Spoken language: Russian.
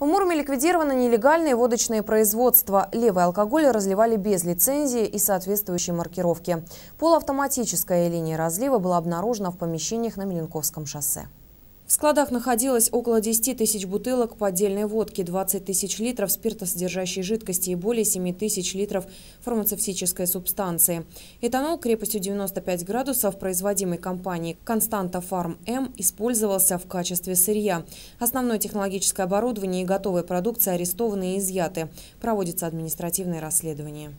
В Мурме ликвидировано нелегальное водочное производство. Левый алкоголь разливали без лицензии и соответствующей маркировки. Полуавтоматическая линия разлива была обнаружена в помещениях на Меленковском шоссе. В складах находилось около 10 тысяч бутылок поддельной водки, 20 тысяч литров спиртосодержащей жидкости и более 7 тысяч литров фармацевтической субстанции. Этанол крепостью 95 градусов, производимый компанией «Константа Фарм М», использовался в качестве сырья. Основное технологическое оборудование и готовая продукция арестованы и изъяты. Проводится административное расследование.